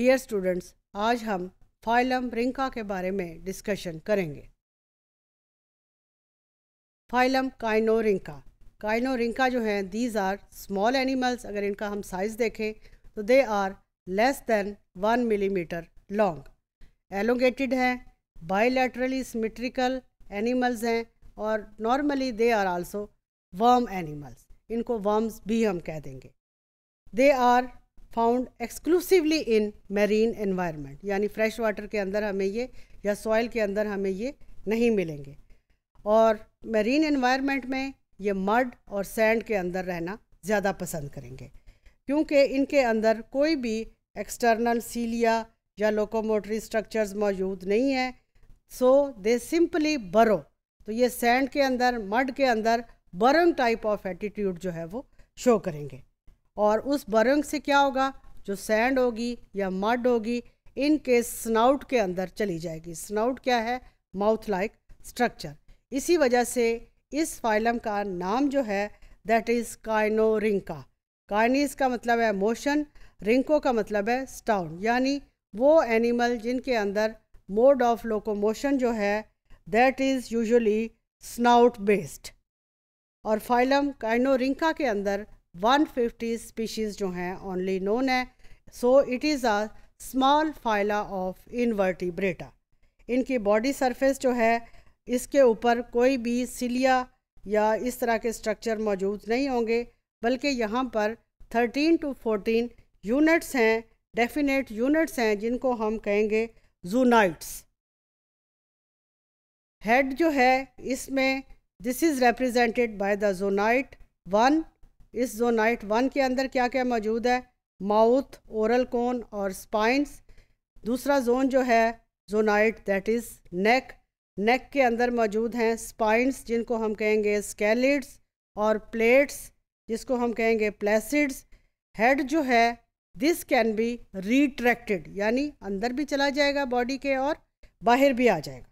Dear students आज हम phylum Rinca के बारे में डिस्कशन करेंगे फाइलम काइनोरिंका काइनोरिंका जो हैं दीज आर स्मॉल एनिमल्स अगर इनका हम साइज़ देखें तो they are less than one millimetre long elongated हैं बायोलेटरली सिमेट्रिकल एनिमल्स हैं और normally they are also worm animals इनको वर्म्स भी हम कह देंगे they are found exclusively in marine environment यानी फ्रेश वाटर के अंदर हमें ये या सॉइल के अंदर हमें ये नहीं मिलेंगे और मेरीन एनवायरनमेंट में ये मड और सैंड के अंदर रहना ज़्यादा पसंद करेंगे क्योंकि इनके अंदर कोई भी एक्सटर्नल सीलिया या लोकोमोटरी स्ट्रक्चर्स मौजूद नहीं है सो दे सिंपली बरो तो ये सैंड के अंदर मड के अंदर बरंग टाइप ऑफ एटीट्यूड जो है वो शो करेंगे और उस बरंग से क्या होगा जो सैंड होगी या मड होगी इनके स्नाउट के अंदर चली जाएगी स्नाउट क्या है माउथ लाइक स्ट्रक्चर इसी वजह से इस फाइलम का नाम जो है दैट इज़ काइनो रिंका काइनीस का मतलब है मोशन रिंको का मतलब है स्टाउन यानी वो एनिमल जिनके अंदर मोड ऑफ लोकोमोशन जो है that is usually snout based और फाइलम काइनो रिंका के अंदर 150 स्पीशीज़ जो हैं ओनली नोन है so it is a small phyla of invertebrata इनकी बॉडी सरफेस जो है इसके ऊपर कोई भी सिलिया या इस तरह के स्ट्रक्चर मौजूद नहीं होंगे बल्कि यहाँ पर 13 टू 14 यूनिट्स हैं डेफिनेट यूनिट्स हैं जिनको हम कहेंगे जूनाइट्स हेड जो है इसमें this is represented by the zonite one इस जोनाइट वन के अंदर क्या क्या मौजूद है माउथ ओरल कोन और स्पाइंस दूसरा जोन जो है जोनाइट दैट इज़ नेक नेक के अंदर मौजूद हैं स्पाइंस जिनको हम कहेंगे स्केलिड्स और प्लेट्स जिसको हम कहेंगे प्लेसिड्स हेड जो है दिस कैन बी रिट्रैक्टेड यानी अंदर भी चला जाएगा बॉडी के और बाहर भी आ जाएगा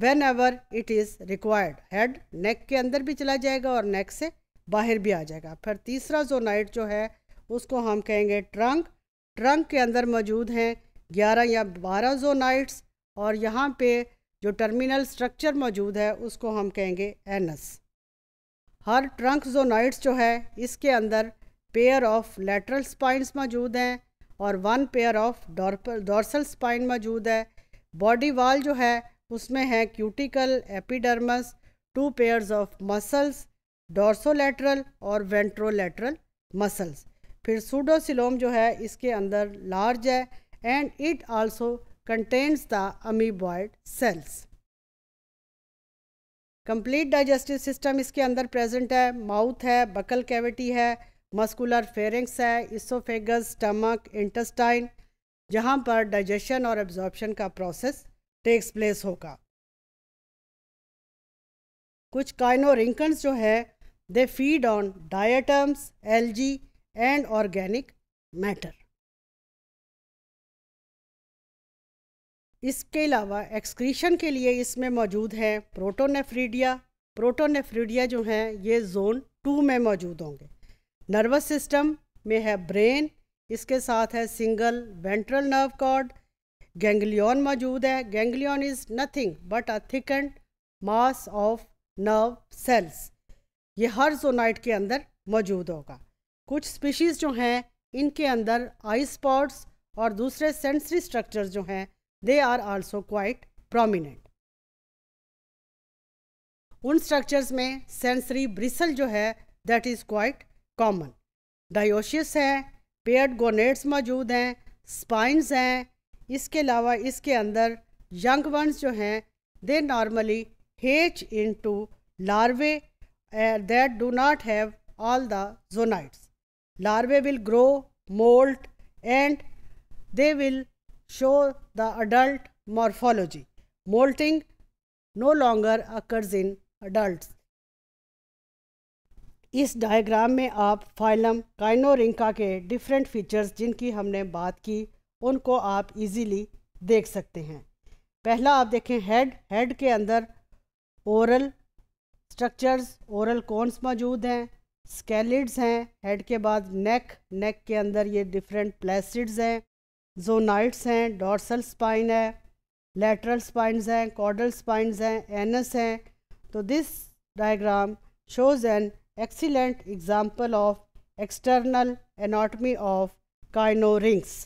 whenever it is required head neck के अंदर भी चला जाएगा और नेक से बाहर भी आ जाएगा फिर तीसरा जोनाइट जो है उसको हम कहेंगे ट्रंक ट्रंक के अंदर मौजूद हैं ग्यारह या बारह जोनाइट्स और यहाँ पे जो टर्मिनल स्ट्रक्चर मौजूद है उसको हम कहेंगे एनस हर ट्रंक जोनाइट्स जो है इसके अंदर पेयर ऑफ लेटरल स्पाइंस मौजूद हैं और one pair of dorsal spine मौजूद है बॉडी वाल जो है उसमें है cuticle epidermis two pairs of muscles dorsolateral और वेंट्रोलेटरल मसल्स फिर सूडोसिलोम जो है इसके अंदर लार्ज है and it also contains the amoeboid cells complete digestive system इसके अंदर प्रेजेंट है माउथ है बकल कैविटी है मस्कुलर फेरिंग्स है इसोफेगस स्टमक इंटेस्टाइन जहाँ पर डाइजेशन और एब्जॉर्प्शन का प्रोसेस टेक्स प्लेस होगा कुछ काइनोरिंकन्स जो है They feed on diatoms, algae and organic matter. इसके अलावा एक्सक्रीशन के लिए इसमें मौजूद है प्रोटोनेफ्रीडिया प्रोटोनेफ्रीडिया जो हैं ये जोन टू में मौजूद होंगे नर्वस सिस्टम में है ब्रेन इसके साथ है single ventral nerve cord ganglion मौजूद है ganglion is nothing but a thick mass of nerve cells ये हर जोनाइट के अंदर मौजूद होगा कुछ स्पीशीज़ जो हैं इनके अंदर आई स्पॉट्स और दूसरे सेंसरी स्ट्रक्चर्स जो हैं they are also quite prominent उन स्ट्रक्चर्स में सेंसरी ब्रिसल जो है that is quite common dioecious हैं पेयर्ड गोनेट्स मौजूद हैं स्पाइंस हैं इसके अलावा इसके अंदर यंग वंस जो हैं they normally hatch into larvae that do not have all the zonites larvae will grow moult and they will show the adult morphology moulting no longer occurs in adult इस diagram में आप phylum Kinorhyncha के different features जिनकी हमने बात की उनको आप इजीली देख सकते हैं पहला आप देखें हेड हेड के अंदर ओरल स्ट्रक्चर्स ओरल कॉन्स मौजूद हैं स्केलिड्स हैं हेड के बाद नेक नेक के अंदर ये डिफरेंट प्लेसिड्स हैं जोनाइट्स हैं डॉर्सल स्पाइन है लेटरल स्पाइन हैं कॉर्डल स्पाइन्स हैं एनस हैं तो this diagram shows an excellent example of external anatomy of काइनोरिंग्स